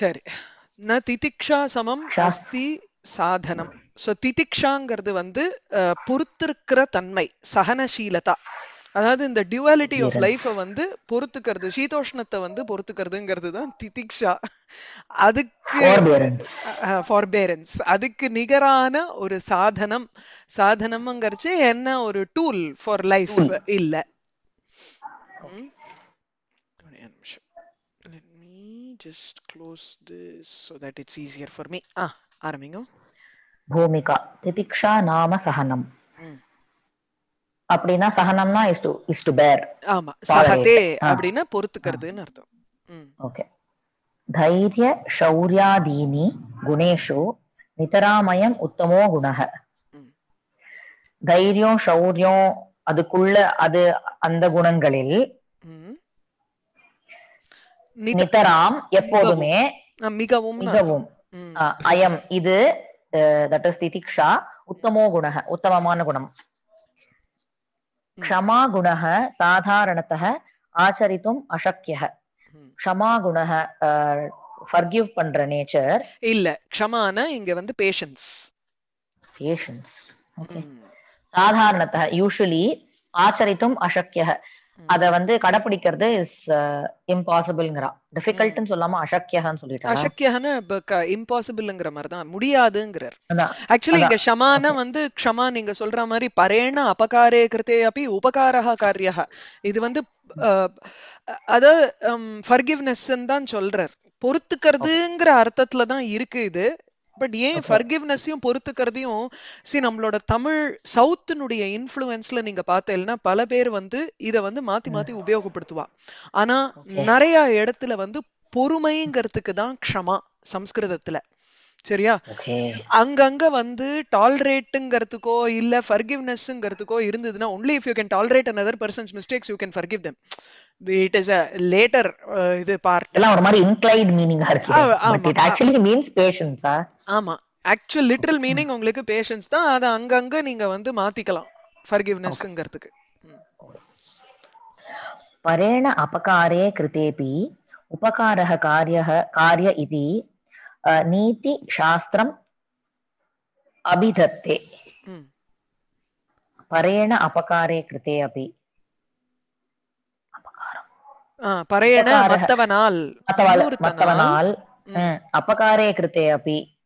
சரி ந திதிக்ஷா சமம் அஸ்தி சாதனம் ஸோ திதிக்ஷாங்கிறது வந்து பொறுத்திருக்கிற தன்மை சகனசீலதா அதாவது இந்த டியூவாலிட்டி ஆஃப் லைஃப்பை வந்து பொறுத்துக்கிறது சீதோஷ்ணத்தை வந்து பொறுத்துக்கிறதுங்கிறது தான் திதிக்ஷா அதுக்கு ஃபார்பேரன்ஸ் அதுக்கு நிகரான ஒரு சாதனம் சாதனம்ங்கிறச்சு என்ன ஒரு டூல் ஃபார் லைஃப் இல்லை just close this so that it's easier for me. Ah, ஆரம்பிங்க பூமிகா திதிக்ஷா நாம சஹனம் அப்படின்னா சஹனம்னா is to is to bear ஆமா சஹதே அப்படின்னா பொறுத்துக்கிறதுன்னு அர்த்தம் ஓகே தைரிய ஷௌர்யாதீனி குணேஷு நிதராமயம் உத்தமோ குணக தைரியம் சௌரியம் அதுக்குள்ள அது அந்த குணங்களில் நிதராம் எப்போதுமே மிகவும் மிகவும் அயம் இது தட் இஸ் திதிக்ஷா உத்தமோ குணக உத்தமமான குணம் க்ஷமா குணக சாதாரணத்தः ஆச்சரித்தும் அசக்கியக க்ஷமா குணக ஃபர்கிவ் பண்ற நேச்சர் இல்ல க்ஷமான இங்க வந்து பேஷன்ஸ் பேஷன்ஸ் சாதாரணத்தः யூஷுவலி ஆச்சரித்தும் அசக்கியக அத வந்து கடைபிடிக்கிறது இஸ் இம்பாசிபிள்ங்கிறா uh, டிஃபிகல்ட்னு சொல்லாம அசக்கியகான்னு சொல்லிட்டு அசக்கியகன்னு இம்பாசிபிள்ங்கற மாதிரி தான் முடியாதுங்கறார் एक्चुअली இங்க ஷமான வந்து க்ஷமா நீங்க சொல்ற மாதிரி பரேண அபகாரே கிருத்தே அப்படி உபகாரஹ காரியஹ இது வந்து அத ஃபர்கிவ்னஸ் தான் சொல்றார் பொறுத்துக்கிறதுங்கிற அர்த்தத்துல தான் இருக்கு இது பட் ஏன் ஃபர்கிவ்னஸையும் பொறுத்துக்கிறதையும் சி நம்மளோட தமிழ் சவுத்தினுடைய இன்ஃப்ளூயன்ஸ்ல நீங்க பார்த்தீங்கன்னா பல பேர் வந்து இதை வந்து மாத்தி மாத்தி உபயோகப்படுத்துவா ஆனா நிறைய இடத்துல வந்து பொறுமைங்கிறதுக்கு தான் க்ஷமா சம்ஸ்கிருதத்துல சரியா அங்கங்க வந்து டாலரேட்டுங்கிறதுக்கோ இல்ல ஃபர்கிவ்னஸ்ங்கிறதுக்கோ இருந்ததுன்னா only if you can tolerate another person's mistakes you can forgive them it is a later இது பார்ட் எல்லாம் ஒரு மாதிரி இன்க்ளைட் மீனிங்கா இருக்கு பட் ஆக்சுவலி மீன்ஸ் பேஷன்ஸா ஆமா ஆக்சுவல் லிட்டரல் மீனிங் உங்களுக்கு பேஷன்ஸ் தான் அதை அங்கங்க நீங்க வந்து மாத்திக்கலாம் ஃபர்கிவ்னஸ்ங்கிறதுக்கு பரேண அபகாரே கிருதேபி உபகாரக காரிய காரிய இது நீதி சாஸ்திரம் அபிதத்தே பரேண அபகாரே கிருதே அபி பரேண மத்தவனால் மத்தவனால் அபகாரே கிருதே அபி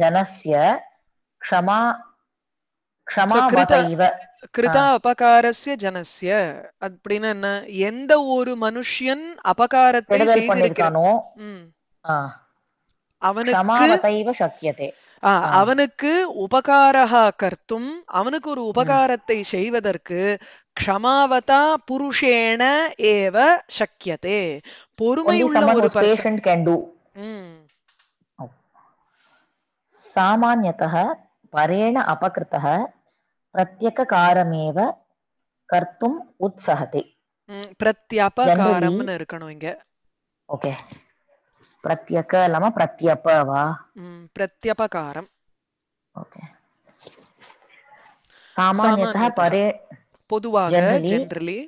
जनस्य क्षमा கிருதா அபகாரஸ்ய ஜனசிய அப்படின்னு என்ன எந்த ஒரு அபகாரத்தை அவனுக்கு அவனுக்கு உபகாரஹா கர்த்தும் அவனுக்கு ஒரு உபகாரத்தை செய்வதற்கு க்ஷமாவதா புருஷேன ஏவ சக்கியதே பொறுமை உள்ள ஒரு பர்சன் பரேண அபகிருத்தக अपकृतः காரமேவ கர்த்தும் உற்சகத்தை பிரத்யாபகாரம்னு இருக்கணும் இங்க ஓகே பிரத்யக இல்லாம பிரத்யபவா பிரத்யபகாரம் ஓகே பரே பொதுவாக ஜெனரலி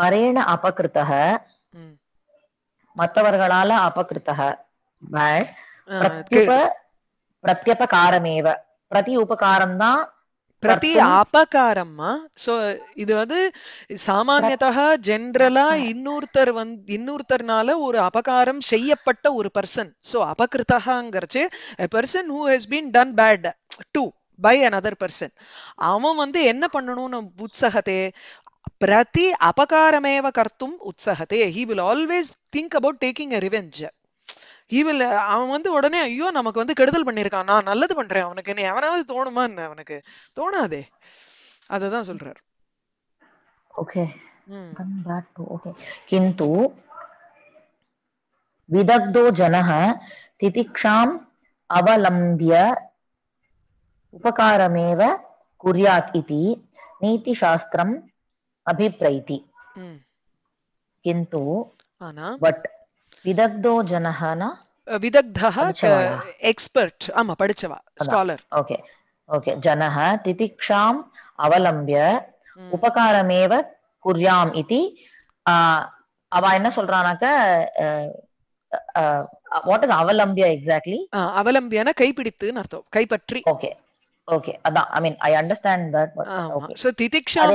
பரேண அபகிருத்தக மற்றவர்களால அபகிருத்தக பட் பிரத்யப பிரத்யபகாரமேவ பிரதி உபகாரம் தான் பிரதி அபகாரம்மா சோ இது வந்து சாமானியத்தக ஜென்ரலா இன்னொருத்தர் வந்து இன்னொருத்தர்னால ஒரு அபகாரம் செய்யப்பட்ட ஒரு பர்சன் சோ அபகிருத்தகாங்கிறச்சு person who has been done bad to by another person அவன் வந்து என்ன பண்ணணும்னு உற்சகத்தே பிரதி அபகாரமேவ கர்த்தும் உற்சகத்தே he will always think about taking a revenge evil அவன் வந்து உடனே ஐயோ நமக்கு வந்து கெடுதல் பண்ணியிருக்கான் நான் நல்லது பண்றேன் அவனுக்கு நீ எவனாவது தோணுமா அவனுக்கு தோணாதே அததான் சொல்றாரு ஓகே ஓகே கிந்து விதக்தோ ஜனஹ திதிக்ஷாம் அவலம்பிய உபகாரமேவ குரியாத் இதி சாஸ்திரம் அபிப்ரைதி கிந்து பட் விதக்தோ ஜனஹனா விதக்தः எக்ஸ்பர்ட் ஆமா படிச்சவா ஸ்காலர் ஓகே ஓகே ஜனஹ திதிக்ஷாம் அவலம்பிய உபகாரமேவ குர்யாம் இதி அவ என்ன சொல்றானாக்க வாட் இஸ் அவலம்பியா எக்ஸாக்ட்லி அவலம்பியானா கைப்பிடித்து அர்த்தம் கைப்பற்றி ஓகே அதான் ஐ மீன் ஐ அண்டர்ஸ்டாண்ட்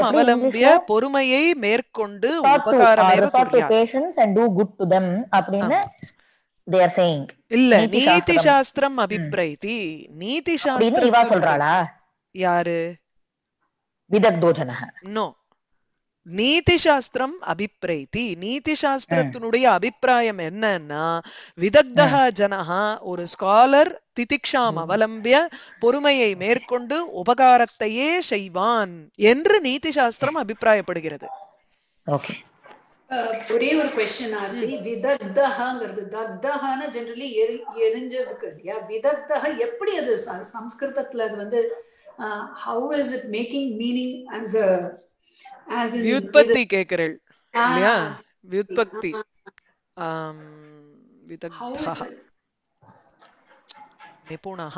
அவலம்பிய பொறுமையை மேற்கொண்டு uh, இல்ல நீதி சாஸ்திரம் அபிப்ரைதி நீதி சாஸ்திரம் இவா சொல்றாளா யாரு விதக்தோஜனஹ நோ நீதி சாஸ்திரம் அபிப்பிரைத்தி நீதி சாஸ்திரத்தினுடைய அபிப்பிராயம் என்னன்னா விதக்தகா ஜனஹா ஒரு ஸ்காலர் திதிக்ஷாம் அவலம்பிய பொறுமையை மேற்கொண்டு உபகாரத்தையே செய்வான் என்று நீதி சாஸ்திரம் அபிப்பிராயப்படுகிறது ஒரே ஒரு கொஸ்டின் ஆர்த்தி விதக்தகாங்கிறது தக்தகான ஜெனரலி எரிஞ்சதுக்கு இல்லையா விதக்தக எப்படி அது சம்ஸ்கிருதத்துல அது வந்து how is it making meaning as வியுத்பத்தி கேக்குறள் இல்லையா வியுத்பக்தி விதக்தா நிபுணாக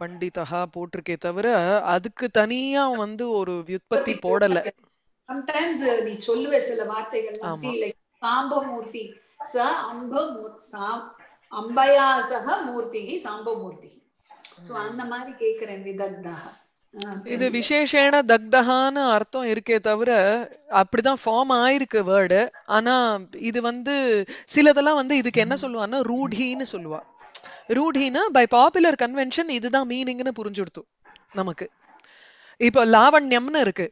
பண்டிதா போட்டிருக்கே தவிர அதுக்கு தனியா வந்து ஒரு வியுற்பத்தி போடல சம்டைம்ஸ் நீ சொல்லுவே சில வார்த்தைகள் சாம்பமூர்த்தி ச அம்பமூர் அம்பயா சக மூர்த்தி சாம்பமூர்த்தி சோ அந்த மாதிரி கேக்குறேன் விதக்தா இது விசேஷேன தக்தகான்னு அர்த்தம் இருக்கே தவிர அப்படிதான் ஃபார்ம் ஆயிருக்கு வேர்டு ஆனா இது வந்து சிலதெல்லாம் வந்து இதுக்கு என்ன சொல்லுவான்னா ரூடின்னு சொல்லுவா ரூடினா பை பாப்புலர் கன்வென்ஷன் இதுதான் மீனிங்னு புரிஞ்சுடுத்து நமக்கு இப்போ லாவண்யம்னு இருக்கு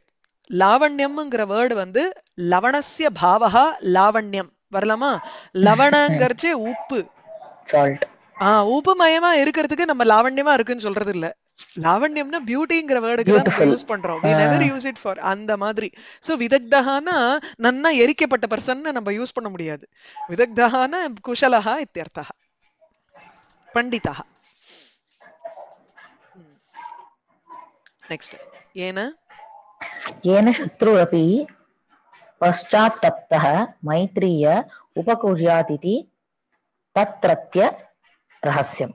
லாவண்யம்ங்கிற வேர்டு வந்து லவணசிய பாவகா லாவண்யம் வரலாமா லவணங்கிறச்சே உப்பு ஆஹ் உப்பு மயமா இருக்கிறதுக்கு நம்ம லாவண்யமா இருக்குன்னு சொல்றது இல்ல லாவண்யம்னா பியூட்டிங்கிற வேர்டுக்கு தான் யூஸ் பண்றோம் we never use it for அந்த மாதிரி சோ விதக்தஹானா நன்னா எரிக்கப்பட்ட पर्सन நம்ம யூஸ் பண்ண முடியாது விதக்தஹானா குஷலஹ இத்தியர்த்தா பண்டிதஹ நெக்ஸ்ட் ஏன ஏன சத்ரு அபி தப்தஹ மைத்ரிய உபகுர்யாதிதி தத்ரத்ய ரகசியம்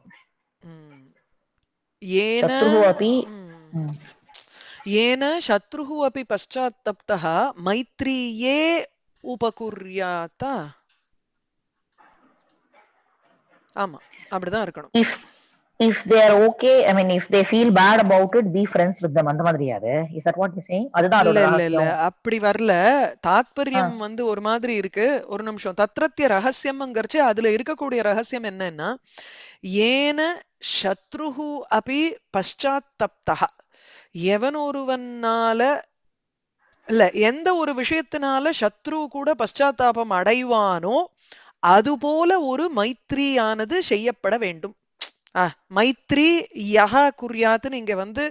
येन शत्रुः अपि पश्चात्तप्तः मैत्रीये उपकुर्यात ஆமா அப்படிதான் இருக்கணும் if if they are okay I mean if they feel bad about it be friends with them அந்த is that what you saying அதுதான் இல்ல இல்ல இல்ல அப்படி வரல தாத்பரியம் வந்து ஒரு மாதிரி இருக்கு ஒரு நிமிஷம் தத்ரத்திய ரகசியம்ங்கறச்சு அதுல இருக்கக்கூடிய ரகசியம் என்னன்னா ஏன சத்ருஹு அப்படி பஷ்சாத்தப்தா எவன் ஒருவனால இல்ல எந்த ஒரு விஷயத்தினால சத்ரு கூட பஷாத்தாபம் அடைவானோ அதுபோல ஒரு மைத்ரியானது செய்யப்பட வேண்டும் ஆஹ் மைத்ரி யஹா குறியாத்துன்னு இங்க வந்து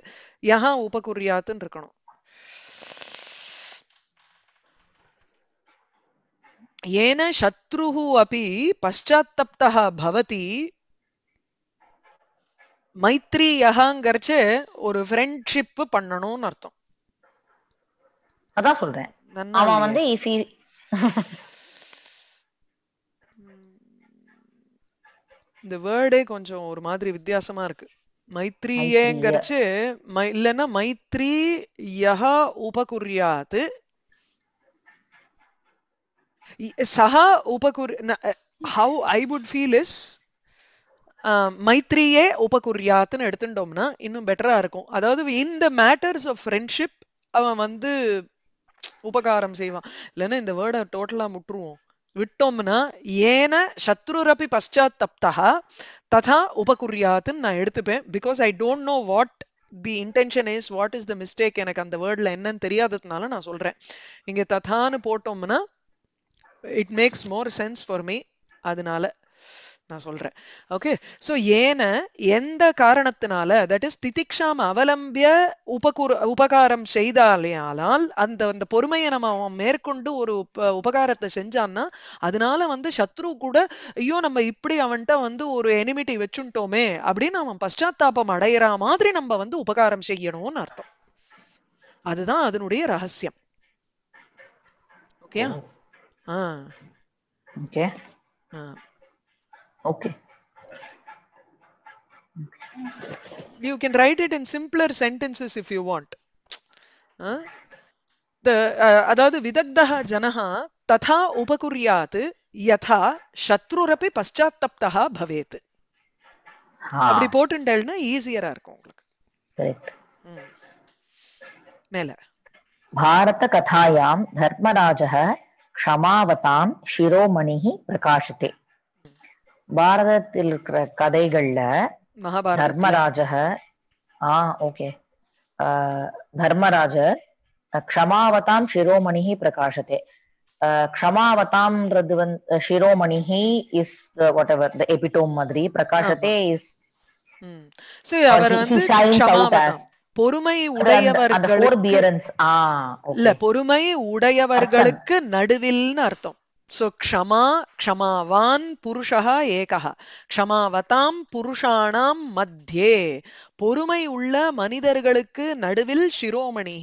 யஹா உபகுரியாத்துன்னு இருக்கணும் ஏன சத்ருஹு அப்படி பஷாத்தப்தா பவதி மைத்ரி யகாங்கிறச்சு ஒரு ஃப்ரெண்ட்ஷிப் பண்ணணும்னு அர்த்தம் அதான் சொல்றேன் அவன் வந்து இஃப் இந்த வேர்டே கொஞ்சம் ஒரு மாதிரி வித்தியாசமா இருக்கு மைத்ரியேங்கிறச்சு இல்லைன்னா மைத்ரி யஹா உபகுரியாது சஹா உபகுரி how I would feel is மைத்ரியே உபகுரியாத்துன்னு எடுத்துட்டோம்னா இன்னும் பெட்டரா இருக்கும் அதாவது இந்த மேட்டர்ஸ் ஆஃப் ஃப்ரெண்ட்ஷிப் அவன் வந்து உபகாரம் செய்வான் இல்லைன்னா இந்த வேர்டை டோட்டலா முற்றுவோம் விட்டோம்னா ஏன சத்ருரப்பி தப்தா ததா உபகுரியாத்துன்னு நான் எடுத்துப்பேன் because I don't know what the intention is what is the mistake எனக்கு அந்த வேர்டில் என்னன்னு தெரியாததுனால நான் சொல்கிறேன் இங்கே ததான்னு போட்டோம்னா it makes more sense for me அதனால நான் சொல்றேன் ஓகே ஸோ ஏன எந்த காரணத்தினால தட் இஸ் திதிக்ஷாம் அவலம்பிய உபகுர உபகாரம் செய்தாலேயானால் அந்த அந்த பொறுமையை நம்ம அவன் மேற்கொண்டு ஒரு உபகாரத்தை செஞ்சான்னா அதனால வந்து சத்ரு கூட ஐயோ நம்ம இப்படி அவன்கிட்ட வந்து ஒரு எனிமிட்டி வச்சுட்டோமே அப்படின்னு அவன் பశ్చాత్తాపம் அடையிற மாதிரி நம்ம வந்து உபகாரம் செய்யணும்னு அர்த்தம் அதுதான் அதனுடைய ரகசியம் okay ah okay ah Okay. You can write it in simpler sentences if you want. Huh? the janaha tatha அதாவது விதக்தா ஜனஹா ததா உபகுரியாத் யதா சத்ருரப்பி பஷ்சாத்தப்தா பவேத் easier போட்டுண்டேன்னா ஈஸியரா ungalku correct mela bharat kathayam dharmarajah kshamavatam சிரோமணிஹி prakashate பாரதத்தில் இருக்கிற கதைகள்ல தர்மராஜக ஆ ஓகே தர்மராஜர் க்ஷமாவதாம் ஷிரோமணிஹி பிரகாஷத்தே க்ஷமாவதாம்ன்றது வந்து சிரோமணி இஸ் வாட் எவர் எபிடோம் மாதிரி பிரகாஷத்தே இஸ் அவர் வந்து பொறுமை உடையவர்களுக்கு பொறுமை உடையவர்களுக்கு நடுவில்னு அர்த்தம் சோ क्षमा क्षमावान् புருஷா ஏகா क्षमाவதாம் புருஷாணாம் மத்தியே பொறுமை உள்ள மனிதர்களுக்கு நடுவில் சிரோமணி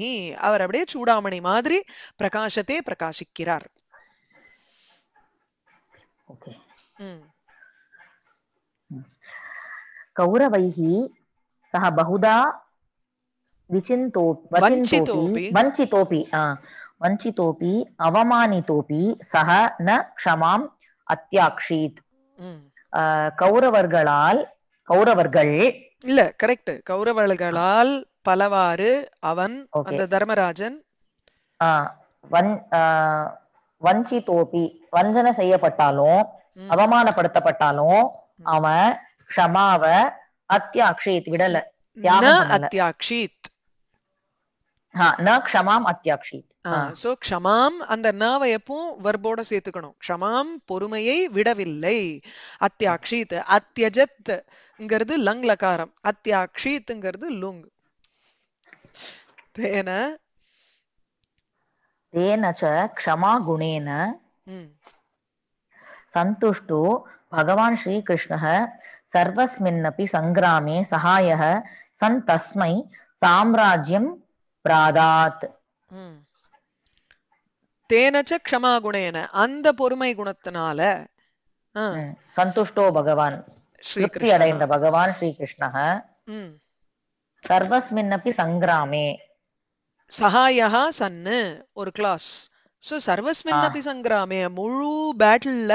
அவர் அப்படியே சூடாமணி மாதிரி பிரகாசத்தை பிரகாசிக்கிறார் கௌரவைஹி சஹ பகுதா விசிந்தோபி வஞ்சிதோபி வஞ்சிதோபி வஞ்சித்தோபி அவமானித்தோபி சக ந க்ஷமாம் அத்தியாக்ஷீத் கௌரவர்களால் கௌரவர்கள் இல்ல கரெக்ட் கௌரவர்களால் பலவாறு அவன் அந்த தர்மராஜன் வஞ்சித்தோபி வஞ்சனை செய்யப்பட்டாலும் அவமானப்படுத்தப்பட்டாலும் அவன் க்ஷமாவ அத்தியாக்ஷீத் விடல அத்தியாக்ஷீத் ந க்ஷமாம் அத்தியாக்ஷித் சோ அந்த நாவை எப்பவும் வர்போட சேர்த்துக்கணும் க்ஷமாம் பொறுமையை விடவில்லை அத்தியாக்ஷீத் அத்தியஜத்ங்கிறது லங் லகாரம் அத்தியாக்ஷீத்ங்கிறது லுங் தேன குணேன சந்துஷ்டு பகவான் सन्तुष्टो भगवान् श्रीकृष्णः सर्वस्मिन्नपि சங்கிராமே सहायः सन् तस्मै साम्राज्यं பிராதாத் தேனச்ச க்ஷமா குணேன அந்த பொறுமை குணத்தினால சந்துஷ்டோ பகவான் அடைந்த பகவான் ஸ்ரீகிருஷ்ணக சர்வஸ்மின்னப்பி சங்கிராமே சகாயா சன்னு ஒரு கிளாஸ் சோ சர்வஸ்மின் சங்கிராமே முழு பேட்டில்ல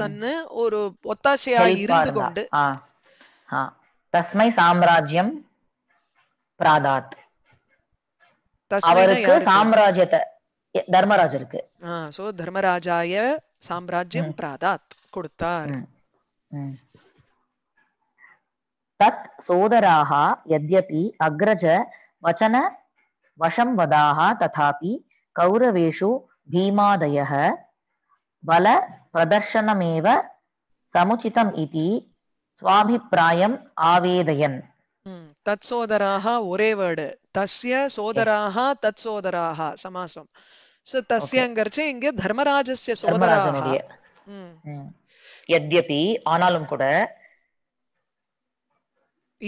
சன்னு ஒரு ஒத்தாசையா இருந்து கொண்டு தஸ்மை சாம்ராஜ்யம் பிராதாத் அவருக்கு சாம்ராஜ்யத்தை தர்மராஜருக்கு சோ தர்மராஜாய சாம்ராஜ்யம் பிராதாத் கொடுத்தார் தத் சோதராக யத்யபி அக்ரஜ வச்சன வசம் வதாக ததாபி கௌரவேஷு பீமாதய பல பிரதர்ஷனமேவ சமுச்சிதம் இதி சுவாபிப்பிராயம் ஆவேதயன் தத் சோதராக ஒரே வேர்டு தஸ்ய சோதராக தத் சோதராக சமாசம் சோ தஸ்யங்கரிச்சு இங்க தர்மராஜஸ்ய சோதராக எத்யபி ஆனாலும் கூட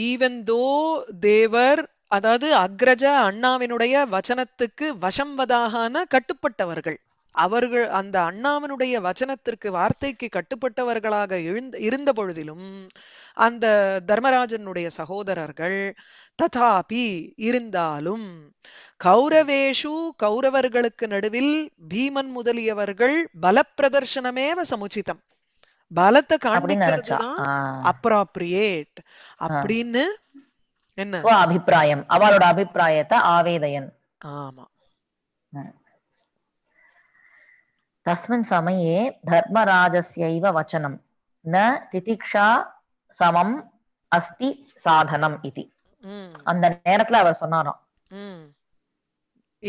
ஈவன் தோ தேவர் அதாவது அக்ரஜ அண்ணாவினுடைய வச்சனத்துக்கு வசம்வதாக கட்டுப்பட்டவர்கள் அவர்கள் அந்த அண்ணாமனுடைய வச்சனத்திற்கு வார்த்தைக்கு கட்டுப்பட்டவர்களாக எழுந்த இருந்த பொழுதிலும் அந்த தர்மராஜனுடைய சகோதரர்கள் ததாபி இருந்தாலும் கௌரவேஷு கௌரவர்களுக்கு நடுவில் பீமன் முதலியவர்கள் பல பிரதர்ஷனமேவ சமுச்சிதம் பலத்தை காண்பிக்கிறது அப்ராப்ரியேட் அப்படின்னு என்ன அபிப்பிராயம் அவளோட அபிப்பிராயத்தை ஆவேதயன் ஆமா तस्मिन् சமயே धर्मराजस्यैव வச்சனம் ந திதிக்ஷா சமம் அஸ்தி சாதனம் இது அந்த நேரத்துல அவர் சொன்னாராம்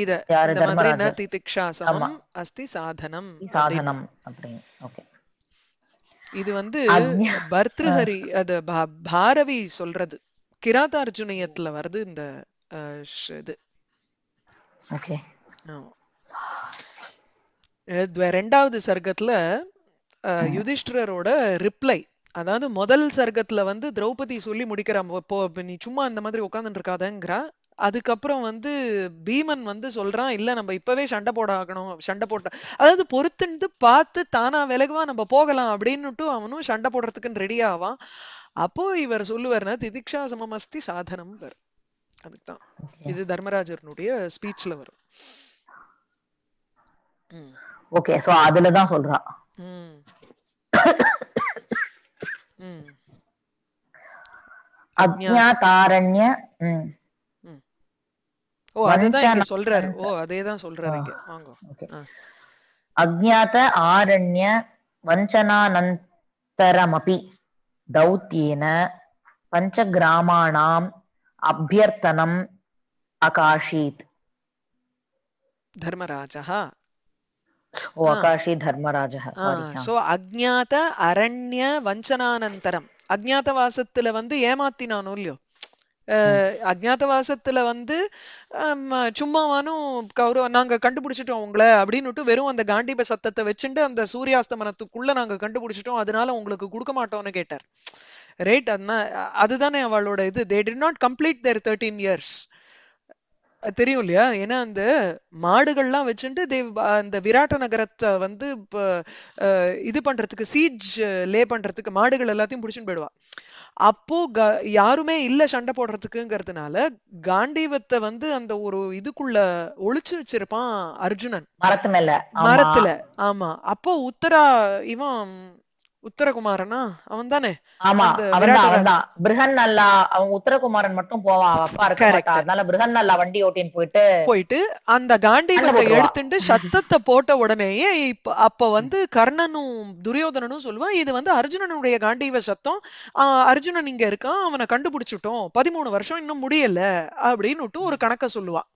இத திதிக்ஷா சமம் அஸ்தி சாதனம் சாதனம் அப்படின்னு ஓகே இது வந்து பர்த்ருஹரி அது பாரவி சொல்றது கிராதார்ஜுனியத்துல வருது இந்த இது ஓகே ரெண்டாவது சர்க்கத்துல யுதிஷ்டரோட ரிப்ளை அதாவது முதல் சர்க்கத்துல வந்து திரௌபதி சொல்லி முடிக்கிற நீ சும்மா அந்த மாதிரி உட்காந்துருக்காதங்கிறா அதுக்கப்புறம் வந்து பீமன் வந்து சொல்றான் இல்ல நம்ம இப்பவே சண்டை போட ஆகணும் சண்டை போட்ட அதாவது பொறுத்துன்னு பார்த்து தானா விலகுவா நம்ம போகலாம் அப்படின்னுட்டு அவனும் சண்டை போடுறதுக்குன்னு ரெடி ஆவான் அப்போ இவர் சொல்லுவார்னா திதிக்ஷா சமமஸ்தி சாதனம் வரும் அதுக்குதான் இது தர்மராஜர்னுடைய ஸ்பீச்ல வரும் ம் ஓகே சோ அதுல தான் சொல்றா ஓ அதுதான் சொல்றாரு ஓ அதே தான் சொல்றாரு அக்ஞாத ஆரண்ய வஞ்சனானந்தரமபி தௌத்தியேன பஞ்சகிராமாணாம் அபியர்த்தனம் அகாஷீத் தர்மராஜா ओ आकाशी தர்மராஜः சோ அஜ்ஞாத அரண்ய வஞ்சனானந்தரம் அஜ்ஞாதவாசத்துல வந்து ஏமாத்தினானோ இல்லையோ வாசத்துல வந்து சும்மாவானும் கௌரவ நாங்க கண்டுபிடிச்சிட்டோம் உங்களை அப்படின்னுட்டு வெறும் அந்த காண்டிப சத்தத்தை வச்சுட்டு அந்த சூரியாஸ்தமனத்துக்குள்ள நாங்க கண்டுபிடிச்சிட்டோம் அதனால உங்களுக்கு கொடுக்க மாட்டோம்னு கேட்டார் ரைட் அதுதான் அதுதானே அவளோட இது they did not complete their thirteen years தெரியும் இல்லையா ஏன்னா அந்த மாடுகள்லாம் வச்சுட்டு தேவ் அந்த விராட்ட நகரத்தை வந்து இது பண்றதுக்கு சீஜ் லே பண்றதுக்கு மாடுகள் எல்லாத்தையும் பிடிச்சின்னு போயிடுவா அப்போ க யாருமே இல்லை சண்டை போடுறதுக்குங்கிறதுனால காண்டீவத்தை வந்து அந்த ஒரு இதுக்குள்ள ஒழிச்சு வச்சிருப்பான் அர்ஜுனன் மரத்துல ஆமா அப்போ உத்தரா இவன் உத்தரகுமாரனா அவன் தானே ஆமா நல்லா அவன் உத்தரகுமாரன் மட்டும் போவான் அப்பா இருக்க அதனால நல்லா வண்டி ஓட்டின்னு போயிட்டு போயிட்டு அந்த காண்டீபத்தை எடுத்துட்டு சத்தத்தை போட்ட உடனேயே இப்ப அப்ப வந்து கர்ணனும் துரியோதனனும் சொல்லுவான் இது வந்து அர்ஜுனனுடைய காண்டீவ சத்தம் அர்ஜுனன் இங்க இருக்கான் அவனை கண்டுபிடிச்சிட்டோம் பதிமூணு வருஷம் இன்னும் முடியல அப்படின்னுட்டு ஒரு கணக்க சொல்லுவான்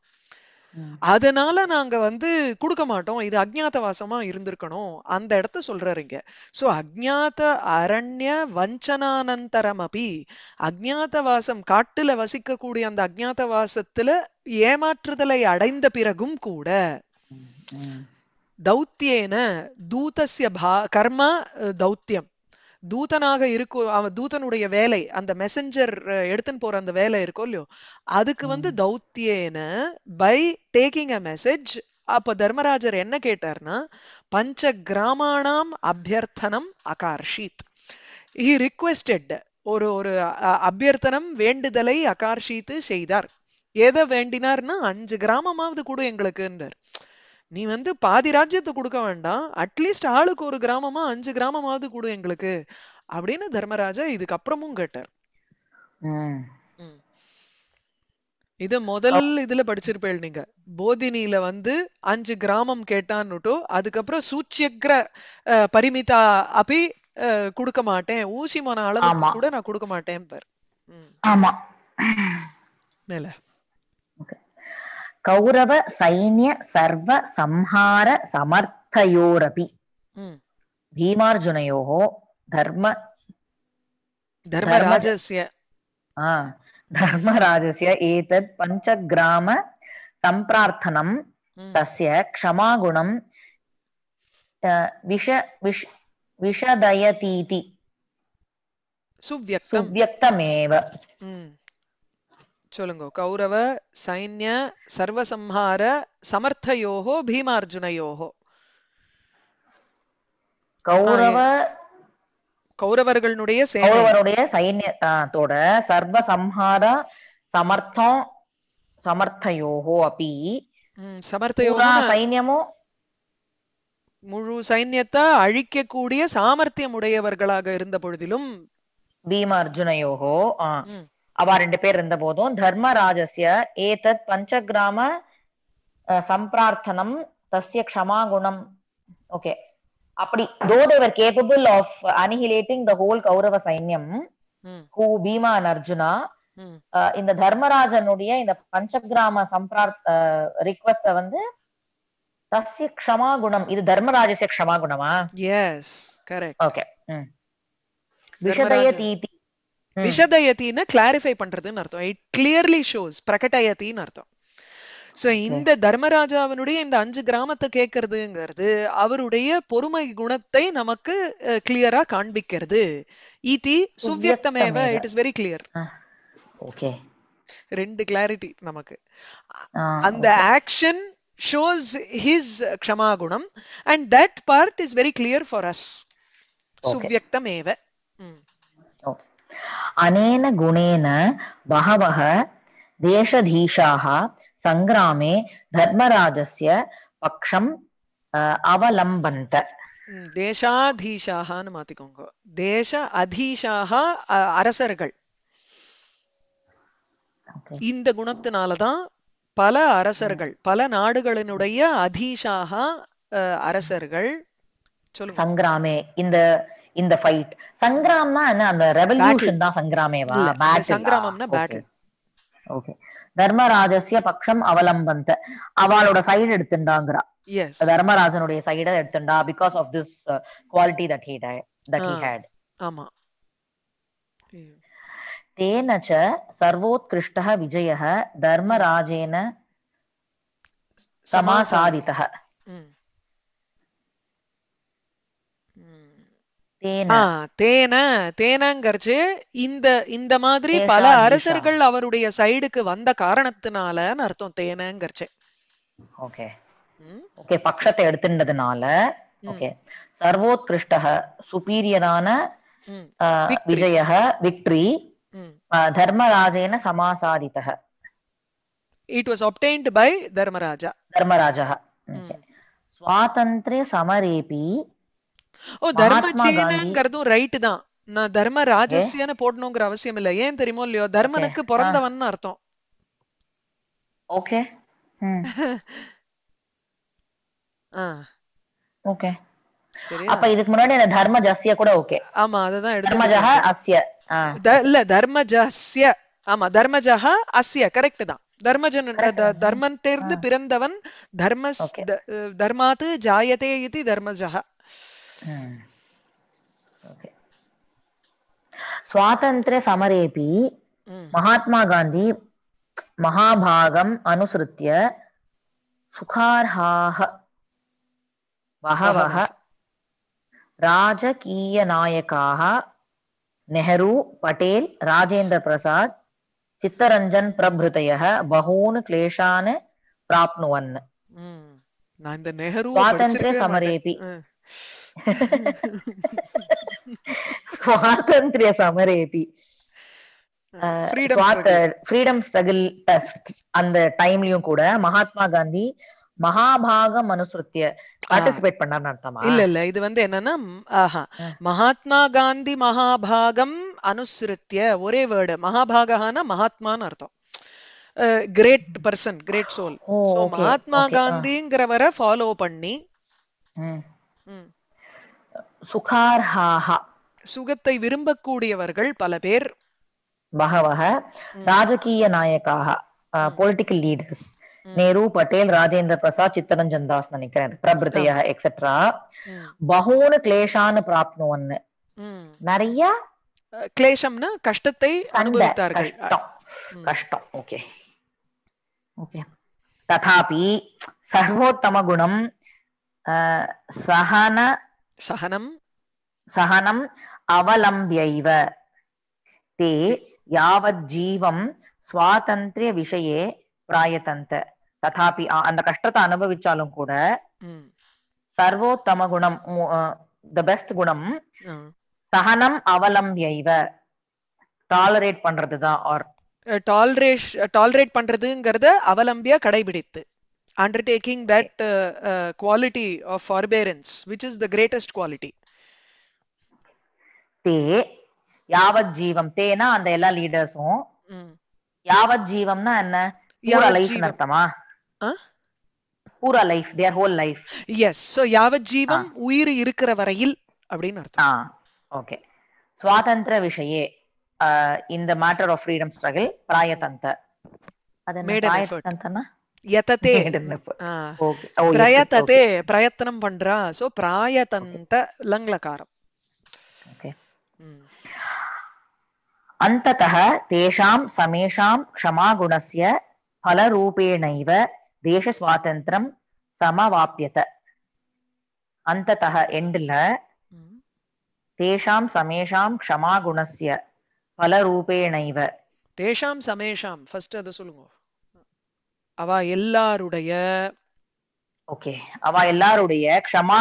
அதனால நாங்க வந்து கொடுக்க மாட்டோம் இது வாசமா இருந்திருக்கணும் அந்த இடத்த சொல்றீங்க சோ அஜ்ஞாத அரண்ய வஞ்சனானந்தரம் அஜ்ஞாத வாசம் காட்டுல வசிக்கக்கூடிய அந்த வாசத்துல ஏமாற்றுதலை அடைந்த பிறகும் கூட தௌத்தியேன தூதசிய பா கர்மா தௌத்தியம் தூதனாக இருக்கு அவன் தூதனுடைய வேலை அந்த மெசஞ்சர் எடுத்துன்னு போற அந்த வேலை இருக்கும் இல்லையோ அதுக்கு வந்து தௌத்தியேன பை டேக்கிங் அ மெசேஜ் அப்ப தர்மராஜர் என்ன கேட்டார்னா பஞ்ச கிராமாணாம் அபியர்த்தனம் அகார்ஷித் ஹி ரிக்வெஸ்டட் ஒரு ஒரு அபியர்த்தனம் வேண்டுதலை அகார்ஷித்து செய்தார் எதை வேண்டினார்னா அஞ்சு கிராமமாவது கூட எங்களுக்குன்றார் நீ வந்து பாதி ராஜ்யத்தை கொடுக்க வேண்டாம் அட்லீஸ்ட் ஆளுக்கு ஒரு கிராமமா அஞ்சு கிராமமாவது கொடு எங்களுக்கு அப்படின்னு தர்மராஜா இதுக்கப்புறமும் கேட்டார் இத முதல் இதுல படிச்சிருப்பேள் நீங்க போதினியில வந்து அஞ்சு கிராமம் கேட்டான்னுட்டோ அதுக்கப்புறம் சூச்சியக்கிற பரிமிதா அப்படி கொடுக்க மாட்டேன் ஊசி மன அளவு கூட நான் கொடுக்க மாட்டேன் பேர் ஆமா மேல கௌரவ சைன்ய சர்வ சம்ஹார சமர்த்தயோரபி பீமார்ஜுனையோ தர்ம தர்மராஜஸ்ய தர்மராஜசிய ஏதத் பஞ்ச கிராம சம்பிரார்த்தனம் தஸ்ய க்ஷமாகுணம் விஷ விஷ விஷதயதீதி சுவ்யக்தமேவ சொல்லுங்க கௌரவ சைன்ய சர்வசம்ஹார சமர்த்தயோகோ பீமார்ஜுனயோகோ கௌரவ கௌரவர்களுடைய கௌரவருடைய சைன்யத்தோட சர்வசம்ஹார சமர்த்தம் சமர்த்தயோகோ அப்படி சமர்த்தயோகோ சைன்யமோ முழு சைன்யத்தை அழிக்கக்கூடிய சாமர்த்தியம் உடையவர்களாக இருந்த பொழுதிலும் பீமார்ஜுனயோகோ அவ ரெண்டு பேர் இருந்த போதும் தர்மராஜஸ்ய ஏதத் பஞ்சகிராம சம்பிரார்த்தனம் தசிய க்ஷமா குணம் ஓகே அப்படி though they were capable of annihilating the whole Kaurava sainyam who Bima and Arjuna இந்த தர்மராஜனுடைய இந்த பஞ்சகிராம சம்பிரார்த்த ரிக்வஸ்ட வந்து தசிய க்ஷமாகுணம் குணம் இது தர்மராஜசிய க்ஷமா குணமா எஸ் கரெக்ட் ஓகே விஷதய தீதி விஷதயத்தின்னு கிளாரிஃபை பண்றதுன்னு அர்த்தம் இட் கிளியர்லி ஷோஸ் பிரகடயத்தின்னு அர்த்தம் சோ இந்த தர்மராஜாவினுடைய இந்த அஞ்சு கிராமத்தை கேட்கறதுங்கிறது அவருடைய பொறுமை குணத்தை நமக்கு கிளியரா காண்பிக்கிறது ஈதி சுவ்யக்தமேவ it is very clear okay ரெண்டு கிளாரிட்டி நமக்கு அந்த action shows his kshama gunam and that part is very clear for us சுவ்யக்தமேவ அனேன குணேன பகவக தேசதீஷாக சங்கிராமே தர்மராஜஸ்ய பக்ஷம் அவலம்பந்த தேசாதீஷாகனு மாத்திக்கோங்க தேச அதீஷாக அரசர்கள் இந்த குணத்தினாலதான் பல அரசர்கள் பல நாடுகளினுடைய அதீஷாக அரசர்கள் சொல்லு சங்கிராமே இந்த இந்த ஃபைட் சங்கிராம்னா என்ன அந்த ரெவல்யூஷன் தான் சங்கிராமேவா சங்கிராமம்னா பேட்டில் ஓகே தர்மராஜசிய பக்ஷம் அவலம்பந்த அவளோட சைடு எடுத்துண்டாங்கிறா தர்மராஜனுடைய சைட எடுத்துண்டா because of this quality that he that he had ஆமா தேனச்ச சர்வோத்கிருஷ்ட சர்வோத்கிருஷ்டः தர்மராஜேன சமாசாதிதः இந்த இந்த மாதிரி பல அரசர்கள் அவருடைய சைடுக்கு வந்த காரணத்தினாலன்னு அர்த்தம் ஓகே ஓகே ஓகே சர்வோத்கிருஷ்டக சுப்பீரியரான விஜய விக்டரி தர்மராஜேன சமாசாதிதக it was by Dharmaraja Dharmaraj சுவாதந்திர சமரேபி ஓ தர்ம சேனங்கிறதும் ரைட் தான் நான் தர்ம ராஜஸ்யன்னு போடணுங்கிற அவசியம் இல்ல ஏன் தெரியுமோ இல்லையோ தர்மனுக்கு பிறந்தவன் அர்த்தம் ஓகே ஓகே அப்ப இதுக்கு முன்னாடி தர்ம ஜாஸ்ய கூட ஓகே ஆமா அததான் தர்மஜஹ அஸ்ய இல்ல தர்மஜஸ்ய ஆமா தர்மஜஹ அஸ்ய கரெக்ட் தான் தர்மஜன் தர்மன் பிறந்தவன் தர்ம தர்மாத்து ஜாயதே இது தர்மஜஹ స్వాతంత్ర సమరేపి మహాత్మా గాంధీ మహాభాగం అనుసృత్య సుఖార్హాహ బహవః రాజకీయనాయకాः నెహ్రూ పటేల్ రాజేంద్ర ప్రసాద్ చిత్తరంజన్ ప్రభృతయः బహూన్ క్లేశాన్ ప్రాప్నువన్ స్వాతంత్ర్య సమరేపి స్వాతంత్ర్య సమరేపి ஃப்ரீடம் ஸ்ட்ரகிள் அந்த டைம்லயும் கூட மகாத்மா காந்தி மகாபாகம் அனுசரித்திய பார்ட்டிசிபேட் பண்ணார் அர்த்தமா இல்ல இல்ல இது வந்து என்னன்னா ஆஹா மகாத்மா காந்தி மகாபாகம் அனுசரித்திய ஒரே வேர்டு மகாபாகான மகாத்மான்னு அர்த்தம் great person great soul Mahatma காந்திங்கிறவரை ஃபாலோ பண்ணி சுகார்ஹாஹா சுகத்தை விரும்பக்கூடியவர்கள் பல பேர் பகவக ராஜகீய நாயக்காக பொலிட்டிக்கல் லீடர்ஸ் நேரு பட்டேல் ராஜேந்திர பிரசாத் சித்தரஞ்சன் தாஸ் நினைக்கிறேன் பிரபிருதய எக்ஸெட்ரா பகூன கிளேஷான்னு பிராப்னுவன் நிறைய கிளேஷம்னா கஷ்டத்தை அனுபவித்தார்கள் கஷ்டம் ஓகே ஓகே ததாபி சர்வோத்தம குணம் சகன சஹனம் சகனம் அவலம்பியைவ தே யாவத் ஜீவம் சுவாதந்திரிய விஷயே பிராயத்தந்த ததாபி அந்த கஷ்டத்தை அனுபவிச்சாலும் கூட சர்வோத்தம குணம் த பெஸ்ட் குணம் சகனம் அவலம்பியைவ டாலரேட் பண்றதுதான் ஆர் டாலரேஷ் டாலரேட் பண்றதுங்கிறத அவலம்பியா கடைபிடித்து undertaking that uh, uh, quality of forbearance, which is the greatest quality. தே யாவத் ஜீவம் தேனா அந்த எல்லா லீடர்ஸும் யாவத் ஜீவம்னா என்ன பூரா லைஃப் அர்த்தமா பூரா life their whole life yes so யாவத் ஜீவம் உயிர் இருக்கிற வரையில் அப்படின்னு அர்த்தம் ஓகே சுவாதந்திர விஷயே இந்த மேட்டர் ஆஃப் ஃப்ரீடம் ஸ்ட்ரகிள் பிராயதந்த அது பிராயதந்தனா யததே பிரயத்ததே பிரயத்தனம் பண்றா சோ பிராயதந்த லங்லகாரம் तेषां समेषां क्षमागुणस्य फलरूपेणैव தேசஸ்வாதந்திரம் சமவாப்பியத அந்ததः எண்டில் தேஷாம் சமேஷாம் க்ஷமா குணஸ்ய பலரூபேணைவ தேஷாம் சமேஷாம் ஃபர்ஸ்ட் அதை சொல்லுங்க அவ எல்லாருடைய ஓகே அவ எல்லாருடைய க்ஷமா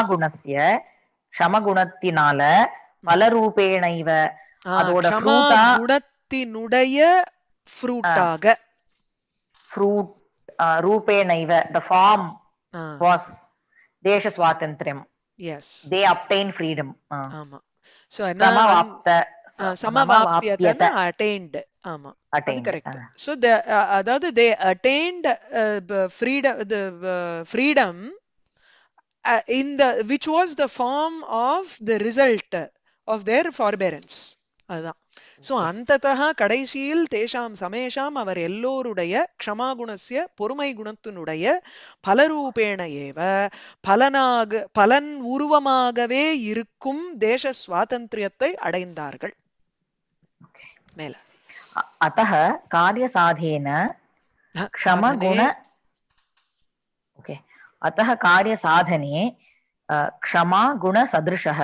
அதோட குணத்தினுடைய ஃப்ரூட்டாக ஃப்ரூட் ரூபேண த ஃபார்ம் வாஸ் தேச சுவாதந்திரம் எஸ் தே அப்டைன் ஃப்ரீடம் ஆமா சோ என்ன சமவாப்பியதன அட்டைன்ட் அதாவது தே ஃப்ரீடம் ஃப்ரீடம் இந்த which was the form of the result of their forbearance அதுதான் சோ அந்ததா கடைசியில் தேஷாம் சமேஷாம் அவர் எல்லோருடைய க்ஷமாகுணசிய பொறுமை குணத்தினுடைய பலரூபேண ஏவ பலனாக பலன் உருவமாகவே இருக்கும் தேச சுவாதந்திரியத்தை அடைந்தார்கள் मेल अतः कार्यसाधेन क्षमगुण ओके अतः कार्यसाधने क्षमा गुणसदृशः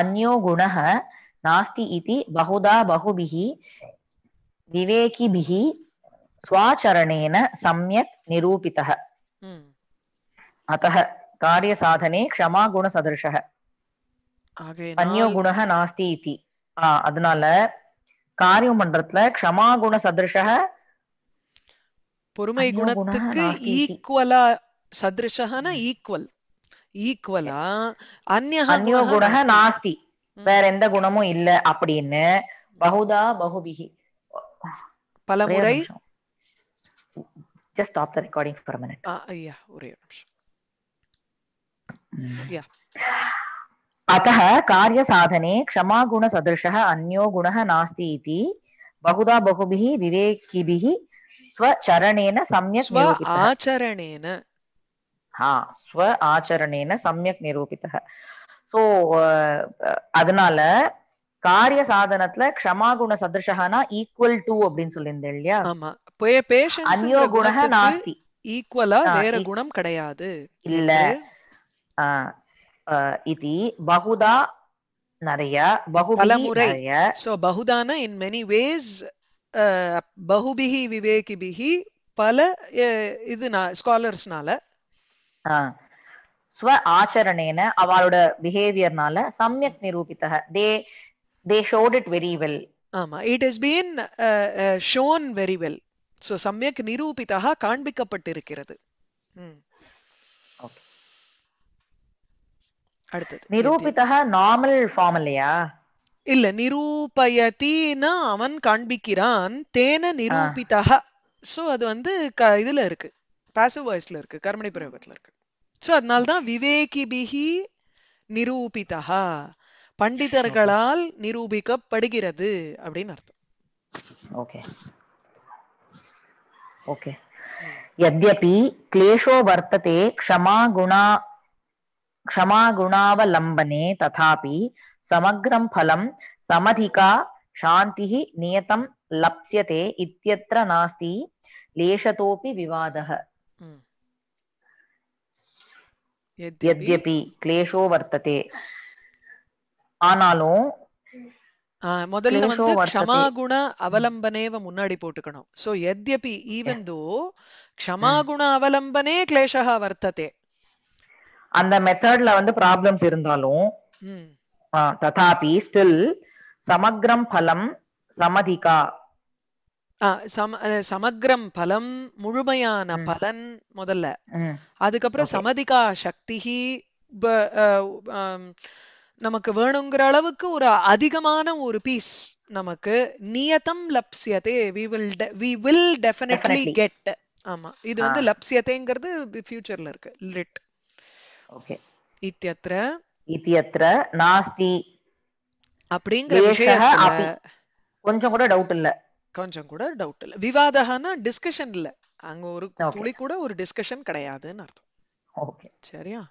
अन्यो गुणः नास्ति इति बहुधा बहुभिः विवेकिभिः स्वाचरणेन सम्यक् निरूपितः अतः कार्यसाधने क्षमा गुणसदृशः अन्यो गुणः नास्ति इति அதனால காரியம் பண்றதுல க்ஷமா குண சதிருஷ பொறுமை குணத்துக்கு ஈக்குவலா சதிருஷனா ஈக்குவல் ஈக்குவலா அந்நியோ குண நாஸ்தி வேற எந்த குணமும் இல்ல அப்படின்னு பகுதா பகுபிகி பல முறை just stop the recording for minute ஐயா ஒரே நிமிஷம் யா अतः कार्यसाधने क्षमागुणसदृशः अन्यो गुणः नास्ति इति बहुधा बहुभिः विवेकिभिः स्वचरणेन सम्यक् आचरणेन हा स्व ஆச்சரணேன சமயக் நிரூபித்தः ஸோ அதனால காரிய சாதனத்துல க்ஷமா குண சதிருஷனா ஈக்குவல் டு அப்படின்னு சொல்லியிருந்தேன் இல்லையா ஆமா குண நாஸ்தி ஈக்குவலா வேற குணம் கிடையாது இல்ல பகுதா நிறைய பலமுறை சோ பகுதான இன் மெனி வேஸ் பகுபிஹி பல இது ஸ்காலர்ஸ்னால ஸ்வ ஆச்சரணேன அவளோட பிஹேவியர்னால சமயக் நிரூபித்தக they they showed it very well ஆமா it is been shown very well so சமயக் நிரூபித்தக காண்பிக்கப்பட்டிருக்கிறது ம் அடுத்தது நிரூபிதா நார்மல் ஃபார்ம் இல்லையா இல்ல நிரூபயத்தின்னா அவன் காண்பிக்கிறான் தேன நிரூபிதா சோ அது வந்து இதுல இருக்கு பாசிவ் வாய்ஸ்ல இருக்கு கர்மணி பிரயோகத்துல இருக்கு சோ அதனால தான் பிஹி நிரூபிதா பண்டிதர்களால் நிரூபிக்கப்படுகிறது அப்படின்னு அர்த்தம் ஓகே ஓகே यद्यपि க்ளேஷோ வர்த்ததே க்ஷமா குணா क्षमागुणावलम्बने तथापि समग्रं फलं समधिका शान्तिः नियतं लप्स्यते इत्यत्र नास्ति லேஷதோபி विवादः यद्यपि क्लेशो वर्तते ஆனாலும் முதல்ல வந்து க்ஷமாகுண அவலம்பனேவ முன்னாடி போட்டுக்கணும் சோ எத்யபி ஈவன் தோ க்ஷமாகுண அவலம்பனே கிளேஷா வர்த்ததே அந்த மெத்தட்ல வந்து ப்ராப்ளம்ஸ் இருந்தாலும் ததாபி ஸ்டில் சமக்ரம் பலம் சமதிகா சமக்ரம் பலம் முழுமையான பலன் முதல்ல அதுக்கப்புறம் சமதிகா சக்தி நமக்கு வேணுங்கிற அளவுக்கு ஒரு அதிகமான ஒரு பீஸ் நமக்கு நியதம் லப்சியதே we will we will definitely get ஆமா இது வந்து லப்சியதேங்கிறது ஃபியூச்சர்ல இருக்கு லிட் ஓகே இத்தியத்ர இத்தியத்ர நாஸ்தி அப்படிங்கிற விஷயத்துல கொஞ்சம் கூட டவுட் இல்ல கொஞ்சம் கூட டவுட் இல்ல விவாதஹானா டிஸ்கஷன் இல்ல அங்க ஒரு துளி கூட ஒரு டிஸ்கஷன் கிடையாதுன்னு அர்த்தம் ஓகே சரியா